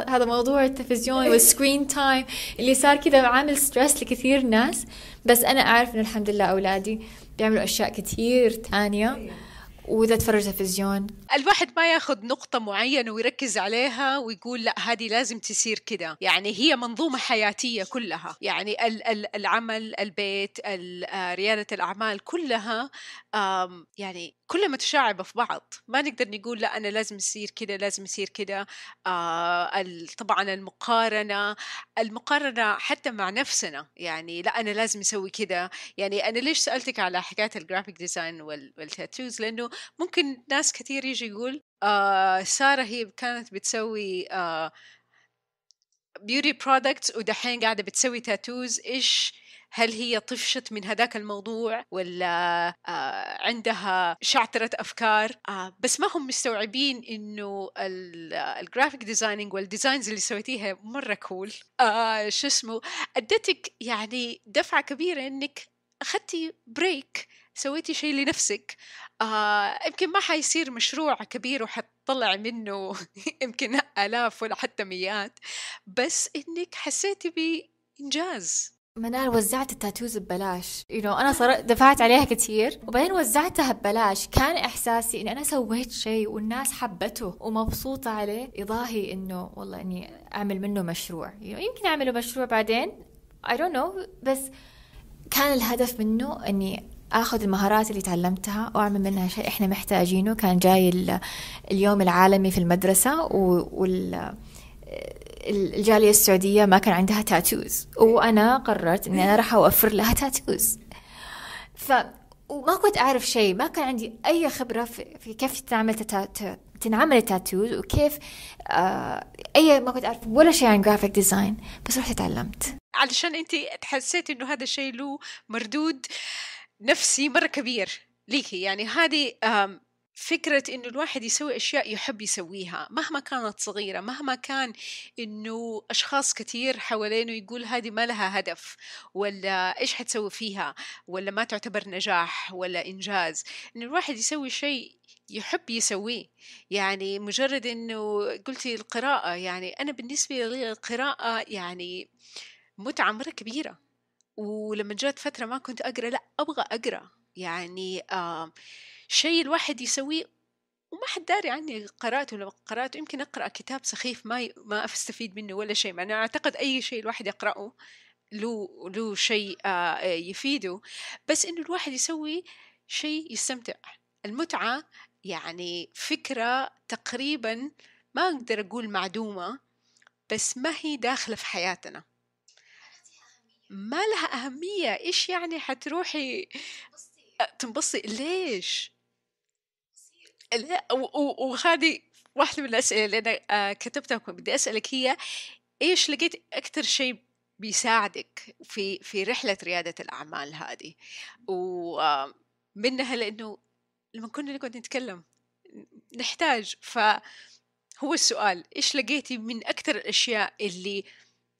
هذا موضوع التلفزيون *laughs* والسكرين تايم اللي صار كذا عامل ستريس لكثير ناس بس انا اعرف انه الحمد لله اولادي بيعملوا اشياء كثير تانية أيوة. واذا تفرج تلفزيون
الواحد ما ياخذ نقطه معينه ويركز عليها ويقول لا هذه لازم تصير كده يعني هي منظومه حياتيه كلها يعني ال- ال- العمل البيت آه، رياده الاعمال كلها يعني كلها متشعبة في بعض ما نقدر نقول لا أنا لازم يصير كذا لازم يصير كذا آه طبعا المقارنة المقارنة حتى مع نفسنا يعني لا أنا لازم أسوي كذا يعني أنا ليش سألتك على حكاية الجرافيك ديزاين والتاتوز لأنه ممكن ناس كثير يجي يقول آه سارة هي كانت بتسوي آه بيوتي برودكتس ودحين قاعدة بتسوي تاتوز إيش هل هي طفشت من هذاك الموضوع ولا آه، عندها شعترة أفكار آه، بس ما هم مستوعبين إنه الجرافيك ديزايننج والديزاينز اللي سويتيها مرة كول آه، شو اسمه أدتك يعني دفعة كبيرة إنك أخذتي بريك سويتي شيء لنفسك آه، يمكن ما حيصير مشروع كبير وحتطلع منه *laughs* يمكن آلاف ولا حتى مئات بس إنك حسيتي بإنجاز منال وزعت
التاتوز ببلاش يو you know, انا صار دفعت عليها كثير وبعدين وزعتها ببلاش كان احساسي اني انا سويت شيء والناس حبته ومبسوطه عليه يضاهي انه والله اني اعمل منه مشروع you know, يمكن اعمله مشروع بعدين اي دونت نو بس كان الهدف منه اني اخذ المهارات اللي تعلمتها واعمل منها شيء احنا محتاجينه كان جاي اليوم العالمي في المدرسه وال الجاليه السعوديه ما كان عندها تاتوز وانا قررت اني انا راح اوفر لها تاتوز ف وما كنت اعرف شيء ما كان عندي اي خبره في كيف تعمل تتات... تنعمل التاتوز وكيف آه اي ما كنت اعرف ولا شيء عن جرافيك ديزاين
بس رحت تعلمت علشان انت حسيت انه هذا الشيء له مردود نفسي مره كبير ليكي يعني هذه فكرة إنه الواحد يسوي أشياء يحب يسويها مهما كانت صغيرة مهما كان إنه أشخاص كثير حوالينه يقول هذه ما لها هدف ولا إيش حتسوي فيها ولا ما تعتبر نجاح ولا إنجاز إن الواحد يسوي شيء يحب يسويه يعني مجرد إنه قلتي القراءة يعني أنا بالنسبة لي القراءة يعني متعة مرة كبيرة ولما جات فترة ما كنت أقرأ لا أبغى أقرأ يعني آه شيء الواحد يسويه وما حد داري عني قرأته ولا قرأته يمكن أقرأ كتاب سخيف ما ي... ما أستفيد منه ولا شيء معناه أعتقد أي شيء الواحد يقرأه له له شيء آه، يفيده بس إنه الواحد يسوي شيء يستمتع المتعة يعني فكرة تقريبا ما أقدر أقول معدومة بس ما هي داخلة في حياتنا ما لها أهمية إيش يعني حتروحي تنبسطي ليش لا وهذه واحدة من الأسئلة اللي أنا آه، كتبتها بدي أسألك هي إيش لقيت أكثر شيء بيساعدك في في رحلة ريادة الأعمال هذه ومنها لأنه لما كنا نقعد نتكلم نحتاج فهو السؤال إيش لقيتي من أكثر الأشياء اللي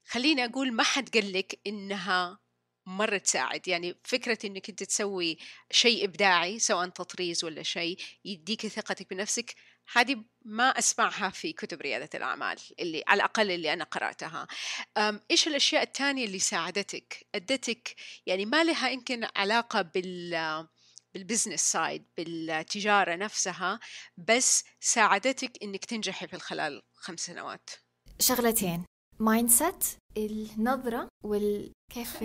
خليني أقول ما حد قال لك إنها مرة تساعد يعني فكرة انك انت تسوي شيء ابداعي سواء تطريز ولا شيء يديك ثقتك بنفسك هذه ما اسمعها في كتب ريادة الاعمال اللي على الاقل اللي انا قراتها ايش الاشياء الثانية اللي ساعدتك ادتك يعني ما لها يمكن علاقة بال بالبزنس سايد بالتجارة نفسها بس ساعدتك انك تنجحي في خلال خمس سنوات
شغلتين مايند سيت النظرة وال كيف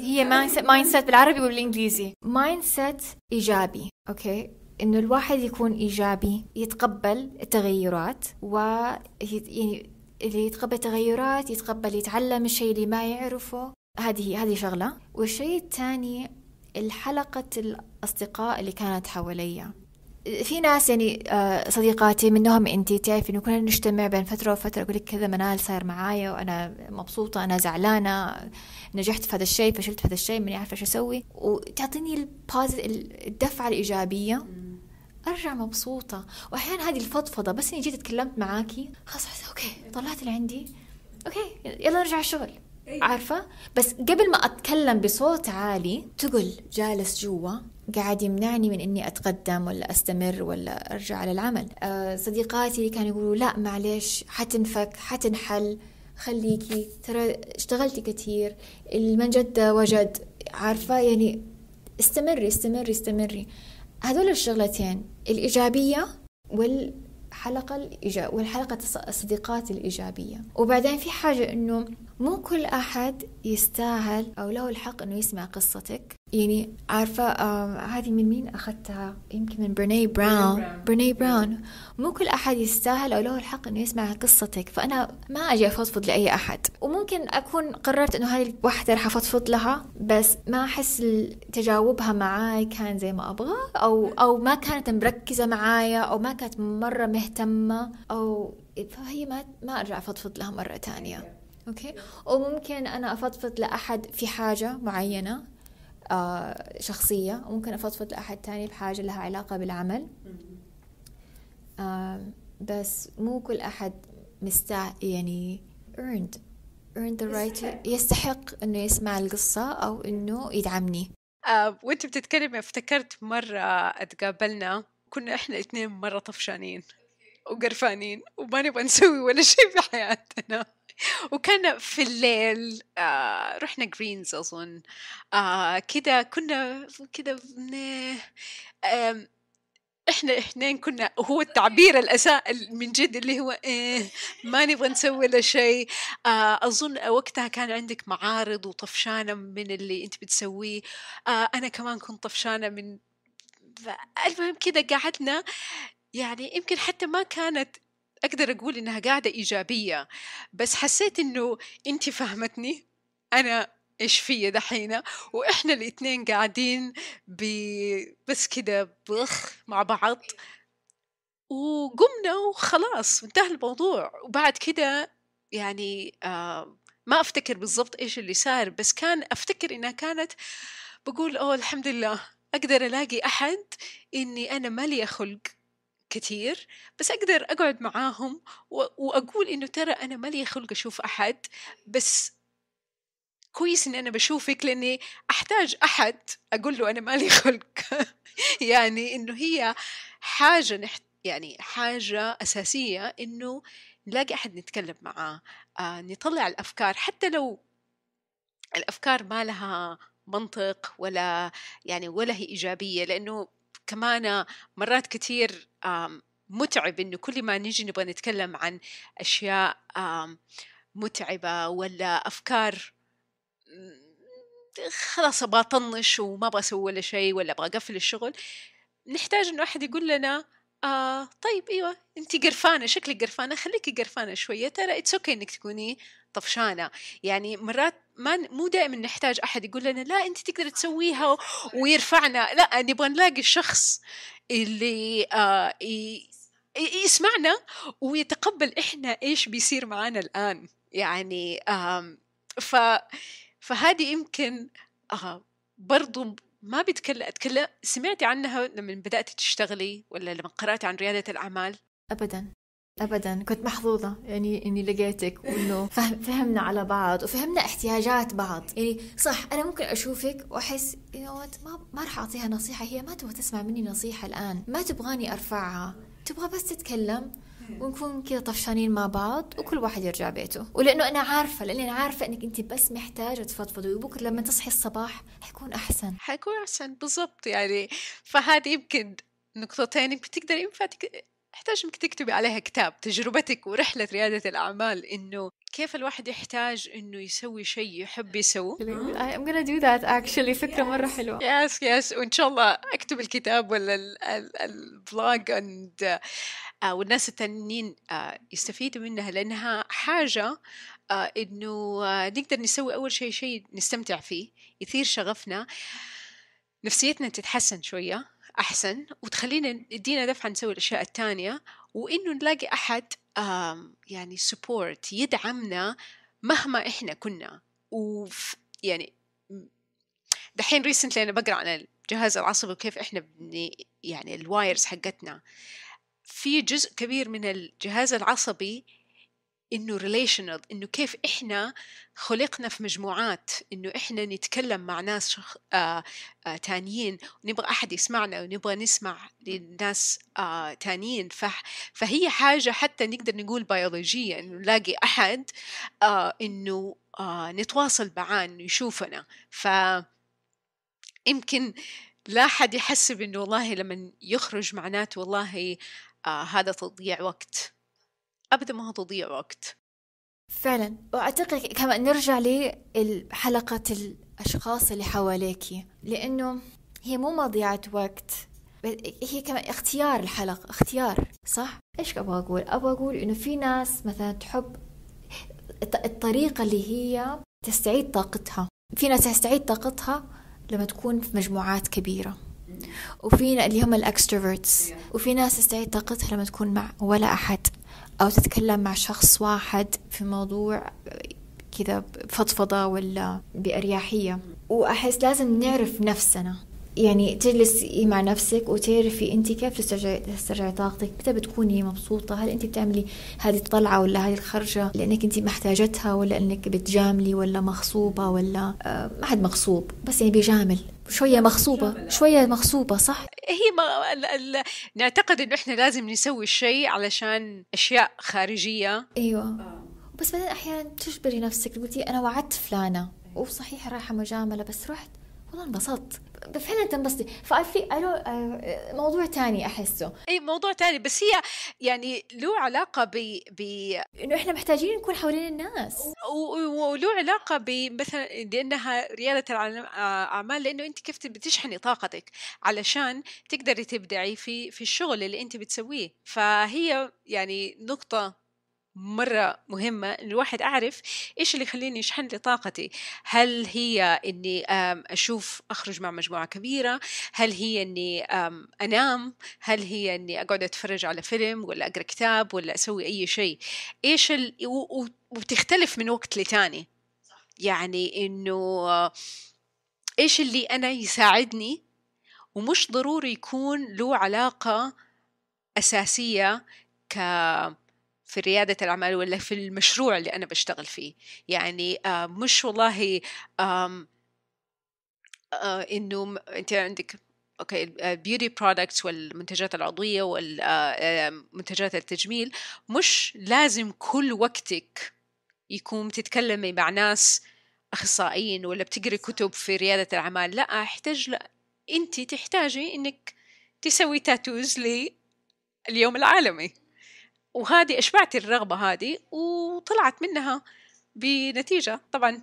هي مايند سيت بالعربي وبالانجليزي مايند سيت ايجابي اوكي انه الواحد يكون ايجابي يتقبل التغيرات و يعني اللي يتقبل التغيرات يتقبل يتعلم الشيء اللي ما يعرفه هذه هذه شغله والشيء الثاني الحلقة الأصدقاء اللي كانت حواليا في ناس يعني آه، صديقاتي منهم انت تعرف انه كنا نجتمع بين فتره وفتره اقول لك كذا منال صاير معايا وانا مبسوطه انا زعلانه نجحت في هذا الشيء فشلت في هذا الشيء ماني عارفه ايش اسوي وتعطيني الدفعه الايجابيه ارجع مبسوطه واحيانا هذه الفضفضه بس اني جيت اتكلمت معاكي خلاص اوكي طلعت اللي عندي اوكي يلا نرجع الشغل إيه. عارفه بس قبل ما اتكلم بصوت عالي تقول جالس جوا قاعد يمنعني من اني اتقدم ولا استمر ولا ارجع على العمل آه، صديقاتي كانوا يقولوا لا معلش حتنفك حتنحل خليكي ترى اشتغلتي كثير من جد وجد عارفه يعني استمري استمري استمري هذول الشغلتين الايجابيه وال حلقة الإيجابية والحلقة الصديقات الإيجابية وبعدين في حاجة إنه مو كل أحد يستاهل أو له الحق أنه يسمع قصتك يعني عارفة هذه من مين أخذتها يمكن من برني براون برني براون مو كل أحد يستاهل أو له الحق أنه يسمع قصتك فأنا ما أجي أفضفض لأي أحد وممكن أكون قررت أنه هذه الوحدة رح أفضفض لها بس ما أحس تجاوبها معاي كان زي ما أبغى أو أو ما كانت مركزة معايا أو ما كانت مرة مهتمة أو فهي ما ما أرجع أفضفض لها مرة تانية اوكي وممكن انا افضفض لاحد في حاجه معينه آه شخصيه وممكن افضفض لاحد تاني بحاجه لها علاقه بالعمل آه بس مو كل احد مستع يعني earned earned the right يستحق انه يسمع القصه او انه يدعمني
آه وانت بتتكلمي افتكرت مره اتقابلنا كنا احنا الاثنين مره طفشانين وقرفانين وما نبغى نسوي ولا شيء في حياتنا *laughs* وكان في الليل آه رحنا جرينز اظن آه كذا كنا كذا آه احنا اثنين كنا هو التعبير الاساء من جد اللي هو إيه ما نبغى نسوي له شيء آه اظن وقتها كان عندك معارض وطفشانه من اللي انت بتسويه آه انا كمان كنت طفشانه من المهم كذا قعدنا يعني يمكن حتى ما كانت اقدر اقول انها قاعده ايجابيه بس حسيت انه انت فهمتني انا ايش في دحين واحنا الاثنين قاعدين ب... بس كده بخ مع بعض وقمنا وخلاص وانتهى الموضوع وبعد كده يعني آه ما افتكر بالضبط ايش اللي صار بس كان افتكر انها كانت بقول اوه الحمد لله اقدر الاقي احد اني انا مالي خلق كثير بس أقدر أقعد معاهم وأقول إنه ترى أنا مالي خلق أشوف أحد بس كويس اني أنا بشوفك لأني أحتاج أحد أقول له أنا مالي خلق *laughs* يعني إنه هي حاجة نحت يعني حاجة أساسية إنه نلاقي أحد نتكلم معاه آه نطلع الأفكار حتى لو الأفكار ما لها منطق ولا يعني ولا هي إيجابية لأنه كمان مرات كثير متعب انه كل ما نجي نبغى نتكلم عن اشياء متعبه ولا افكار خلاص ابغى اطنش وما ابغى اسوي ولا شيء ولا ابغى اقفل الشغل نحتاج انه احد يقول لنا آه طيب ايوه انت قرفانه شكلك قرفانه خليكي قرفانه شويه ترى اتس اوكي انك تكوني طفشانه يعني مرات ما مو دائما نحتاج احد يقول لنا لا انت تقدر تسويها ويرفعنا لا نبغى نلاقي الشخص اللي آه، يسمعنا ويتقبل احنا ايش بيصير معانا الان يعني ف فهذه يمكن آه، برضو ما بتكلم اتكلم سمعتي عنها لما بداتي تشتغلي ولا لما قراتي عن رياده الاعمال
ابدا ابدا كنت محظوظه يعني اني لقيتك وانه فهم فهمنا على بعض وفهمنا احتياجات بعض يعني صح انا ممكن اشوفك واحس إيه ما ما راح اعطيها نصيحه هي ما تبغى تسمع مني نصيحه الان ما تبغاني ارفعها تبغى بس تتكلم ونكون كذا طفشانين مع بعض وكل واحد يرجع بيته ولانه انا عارفه لاني انا عارفه
انك انت بس محتاجه تفضفضي وبكره لما تصحي الصباح حيكون احسن حيكون احسن بالضبط يعني فهذه يمكن نقطتين يمكن تقدر ينفع يحتاج انك تكتبي عليها كتاب تجربتك ورحله رياده الاعمال انه كيف الواحد يحتاج انه يسوي شيء يحب يسويه I'm gonna do that actually فكرة yes. مرة حلوة يس yes, يس yes. وان شاء الله اكتب الكتاب ولا البلوج أند آه، والناس التانيين آه، يستفيدوا منها لانها حاجة آه، انه نقدر نسوي اول شيء شيء نستمتع فيه يثير شغفنا نفسيتنا تتحسن شوية أحسن وتخلينا يدينا دفعة نسوي الأشياء الثانيه وإنه نلاقي أحد يعني سبورت يدعمنا مهما إحنا كنا وف يعني دحين ريسنتلي أنا بقرأ عن الجهاز العصبي وكيف إحنا بني يعني الوايرز حقتنا في جزء كبير من الجهاز العصبي انه ريليشنال انه كيف احنا خلقنا في مجموعات انه احنا نتكلم مع ناس شخ... آه آه تانيين ونبغى احد يسمعنا ونبغى نسمع للناس آه تانيين ف... فهي حاجه حتى نقدر نقول بيولوجيه يعني انه نلاقي احد آه انه آه نتواصل معاه انه يشوفنا ف يمكن لا حد يحسب انه والله لما يخرج معناته والله آه هذا تضييع وقت ابدا ما هتضيع وقت فعلا
واعتقد كمان نرجع لحلقه الاشخاص اللي حواليك لانه هي مو مضيعه وقت هي كمان اختيار الحلقه اختيار صح ايش ابغى اقول ابغى اقول انه في ناس مثلا تحب الطريقه اللي هي تستعيد طاقتها في ناس تستعيد طاقتها لما تكون في مجموعات كبيره وفي اللي هم الاكستروفرتس وفي ناس تستعيد طاقتها لما تكون مع ولا احد أو تتكلم مع شخص واحد في موضوع كذا بفضفضة ولا بأريحية وأحس لازم نعرف نفسنا يعني تجلسي مع نفسك وتعرفي انت كيف تسترجعي تسترجعي طاقتك متى بتكوني مبسوطه هل انت بتعملي هذه الطلعه ولا هذه الخرجه لانك انت محتاجتها ولا انك بتجاملي ولا مغصوبه ولا آه، ما حد مغصوب بس يعني بيجامل شوية مغصوبة شوية مغصوبة صح؟
هي ما... ال... ال... نعتقد إنه إحنا لازم نسوي الشيء علشان أشياء خارجية أيوة بس بعدين أحيانا تجبري
نفسك تقولي أنا
وعدت فلانة
وصحيح رايحة مجاملة بس رحت والله انبسطت فعلا تنبسطي فاي في موضوع تاني احسه
اي موضوع تاني بس هي يعني له علاقه ب ب انه احنا محتاجين نكون حوالين الناس وله علاقه بمثلا لانها رياده الاعمال آه، لانه انت كيف بتشحني طاقتك علشان تقدري تبدعي في في الشغل اللي انت بتسويه فهي يعني نقطه مرة مهمة إن الواحد أعرف إيش اللي يخليني يشحن لي طاقتي هل هي إني أشوف أخرج مع مجموعة كبيرة هل هي إني أنام هل هي إني أقعد أتفرج على فيلم ولا أقرأ كتاب ولا أسوي أي شيء إيش ال... وبتختلف من وقت لتاني يعني إنه إيش اللي أنا يساعدني ومش ضروري يكون له علاقة أساسية ك في ريادة الأعمال ولا في المشروع اللي أنا بشتغل فيه يعني آه، مش والله آه، إنه أنت عندك اوكي البيوتي برودكتس آه، والمنتجات العضويه والمنتجات التجميل مش لازم كل وقتك يكون تتكلمي مع ناس اخصائيين ولا بتقري كتب في رياده الاعمال لا احتاج ل... انت تحتاجي انك تسوي تاتوز لليوم العالمي وهذه أشبعت الرغبة هذه وطلعت منها بنتيجة طبعا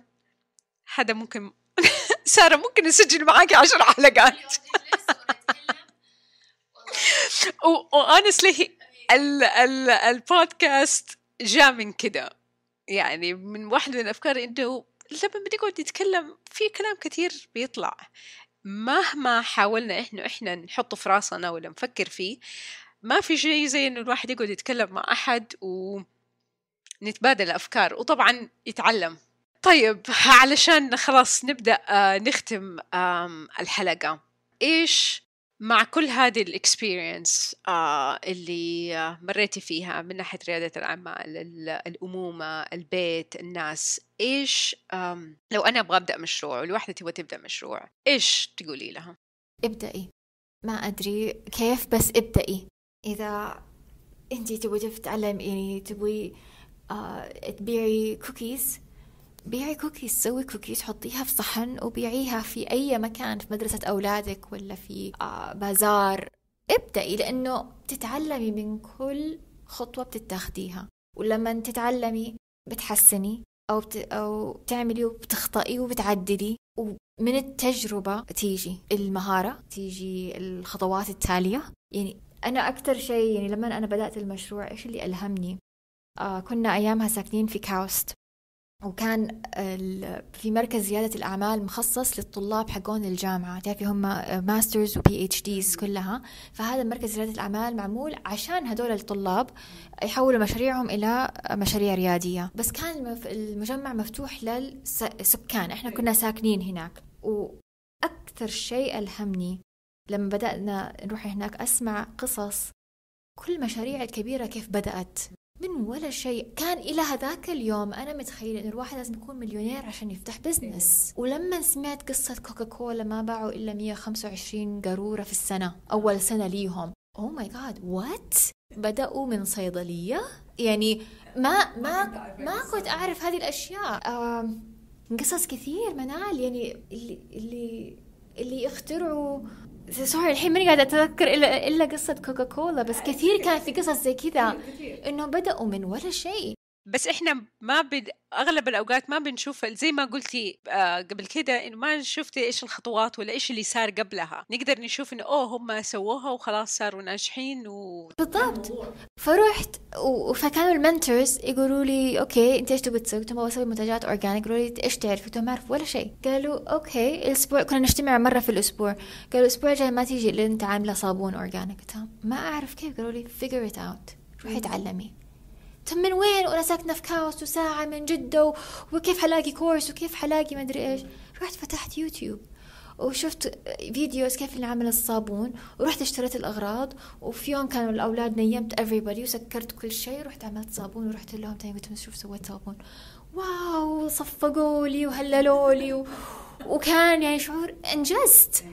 هذا ممكن *laughs* سارة ممكن نسجل معاكي عشر حلقات *laughs* وانسلي البودكاست جاء من كده يعني من واحد من الافكار انه لما بنقعد نتكلم في كلام كثير بيطلع مهما حاولنا احنا احنا نحطه في راسنا ولا نفكر فيه ما في شيء زي انه الواحد يقعد يتكلم مع احد ونتبادل افكار وطبعا يتعلم طيب علشان خلاص نبدا آه، نختم الحلقه ايش مع كل هذه الاكسبيرينس آه، اللي مريتي فيها من ناحيه رياده الاعمال الامومه البيت الناس ايش لو انا ابغى ابدا مشروع والوحده تبغى تبدا مشروع ايش تقولي لها
ابدأي ما أدري كيف بس ابدأي إذا أنت تبغي تتعلمي يعني تبغي آه تبيعي كوكيز بيعي كوكيز سوي كوكيز حطيها في صحن وبيعيها في أي مكان في مدرسة أولادك ولا في آه بازار ابدأي لأنه بتتعلمي من كل خطوة بتتاخديها ولما تتعلمي بتحسني أو, بت... أو بتعملي وبتخطئي وبتعدلي ومن التجربة تيجي المهارة تيجي الخطوات التالية يعني أنا أكثر شيء يعني لما أنا بدأت المشروع إيش اللي ألهمني؟ آه كنا أيامها ساكنين في كاوست وكان في مركز زيادة الأعمال مخصص للطلاب حقون الجامعة تعرفي هم آه، ماسترز وبي اتش ديز كلها فهذا مركز زيادة الأعمال معمول عشان هدول الطلاب يحولوا مشاريعهم إلى آه، مشاريع ريادية بس كان المجمع مفتوح للسكان إحنا كنا ساكنين هناك وأكثر شيء ألهمني لما بدأنا نروح هناك أسمع قصص كل مشاريع الكبيرة كيف بدأت من ولا شيء كان إلى هذاك اليوم أنا متخيلة إنه الواحد لازم يكون مليونير عشان يفتح بزنس ولما سمعت قصة كوكاكولا ما باعوا إلا 125 قارورة في السنة أول سنة ليهم أوه ماي جاد وات بدأوا من صيدلية يعني ما ما ما كنت أعرف هذه الأشياء قصص كثير منال يعني اللي اللي اللي يخترعوا سوري الحين ماني قاعده اتذكر الا الا قصه كوكا كولا بس آه، كثير كان في قصص زي كذا أيوة، انه بداوا من ولا
شيء بس احنا ما بن... اغلب الاوقات ما بنشوف زي ما قلتي آه، قبل كده انه ما شفتي ايش الخطوات ولا ايش اللي صار قبلها نقدر نشوف انه اوه هم سووها وخلاص صاروا ناجحين و... بالضبط
فرحت و... فكانوا المنتورز يقولوا لي اوكي انت ايش تبغي تسوي؟ قلت بسوي منتجات اورجانيك قالوا لي ايش تعرف؟ قلت ما اعرف ولا شيء قالوا اوكي الاسبوع كنا نجتمع مره في الاسبوع قالوا الاسبوع الجاي ما تيجي الا انت عامله صابون اورجانيك ما اعرف كيف قالوا لي فيجر ات اوت روحي تعلمي طب من وين وانا ساكنه في كاوس وساعه من جده وكيف حلاقي كورس وكيف حلاقي ما ادري ايش رحت فتحت يوتيوب وشفت فيديوز كيف نعمل الصابون ورحت اشتريت الاغراض وفي يوم كانوا الاولاد نيمت everybody وسكرت كل شيء ورحت عملت صابون ورحت لهم تاني قلت لهم شوف سويت صابون واو صفقوا لي وهللوا لي وكان يعني شعور انجزت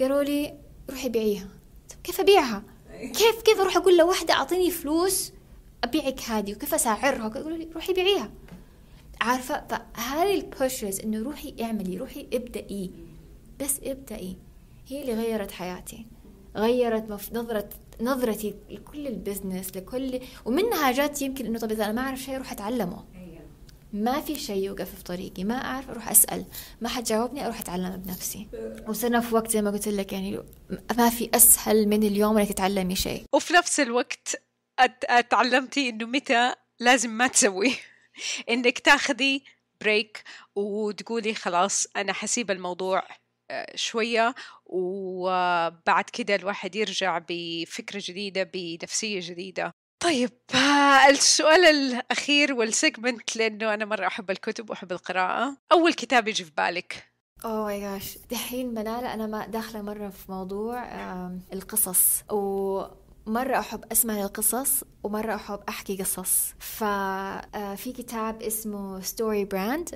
قالوا لي روحي بيعيها كيف ابيعها كيف كيف اروح اقول لوحده اعطيني فلوس ابيعك هذه وكيف اسعرها يقولوا لي روحي بيعيها عارفه فهذه البوشز انه روحي اعملي روحي ابدأي بس ابدأي هي اللي غيرت حياتي غيرت نظرة نظرتي لكل البزنس لكل ومنها جات يمكن انه طب اذا انا ما اعرف شيء اروح اتعلمه ما في شيء يوقف في طريقي ما اعرف اروح اسال ما حد جاوبني اروح اتعلم بنفسي وصرنا في وقت زي ما قلت لك يعني ما في اسهل من اليوم انك تتعلمي شيء
وفي نفس الوقت تعلمتي انه متى لازم ما تسوي *laughs* انك تاخذي بريك وتقولي خلاص انا حسيب الموضوع آه، شوية وبعد كده الواحد يرجع بفكرة جديدة بنفسية جديدة طيب آه، السؤال الأخير والسيجمنت لأنه أنا مرة أحب الكتب وأحب القراءة أول كتاب يجي في بالك
اوه ماي جاش دحين منال انا ما داخله مره في موضوع القصص و مرة أحب أسمع القصص ومرة أحب أحكي قصص ففي آه، كتاب اسمه ستوري براند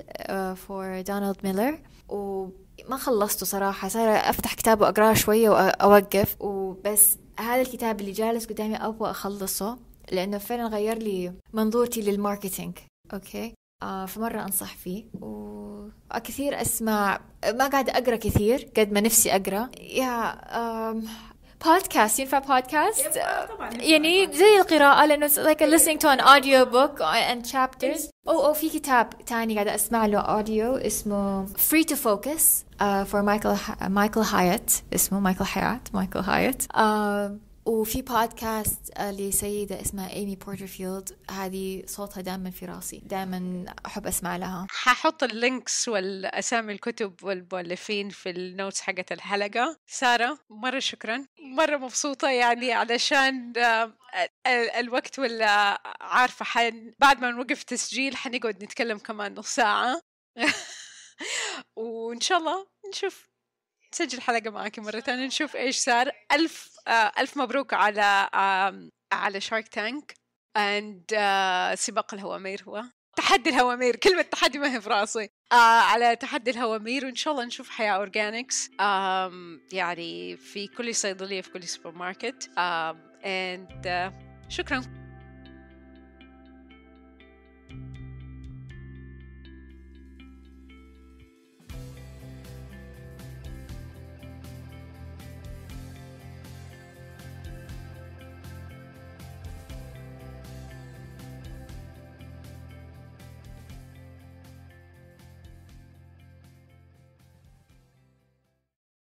فور دونالد ميلر وما خلصته صراحة صار أفتح كتاب وأقراه شوية وأوقف وبس هذا الكتاب اللي جالس قدامي أبغى أخلصه لأنه فعلا غير لي منظورتي للماركتينج أوكي آه فمرة أنصح فيه وكثير أسمع ما قاعدة أقرأ كثير قد ما نفسي أقرأ يا آه بودكاست ينفع بودكاست يعني زي القراءة لأنه it's like a listening to an audio book and chapters أو أو في كتاب تاني قاعدة أسمع له أوديو اسمه free to focus uh, for Michael Michael Hyatt اسمه Michael Hyatt Michael Hyatt uh, وفي بودكاست آه، لسيدة اسمها ايمي بورترفيلد هذه صوتها دائما في راسي دائما احب اسمع لها
ححط اللينكس والاسامي الكتب والمؤلفين في النوتس حقت الحلقة سارة مرة شكرا مرة مبسوطة يعني علشان آه، الوقت ولا عارفة حن بعد ما نوقف تسجيل حنقعد نتكلم كمان نص ساعة *laughs* وإن شاء الله نشوف تسجل حلقه معك مره ثانيه نشوف ايش صار الف آه، الف مبروك على على شارك تانك اند سباق الهوامير هو تحدي الهوامير كلمة تحدي ما هي في راسي آه على تحدي الهوامير وإن شاء الله نشوف حياة أورجانيكس يعني في كل صيدلية في كل سوبر ماركت آه and آه شكرا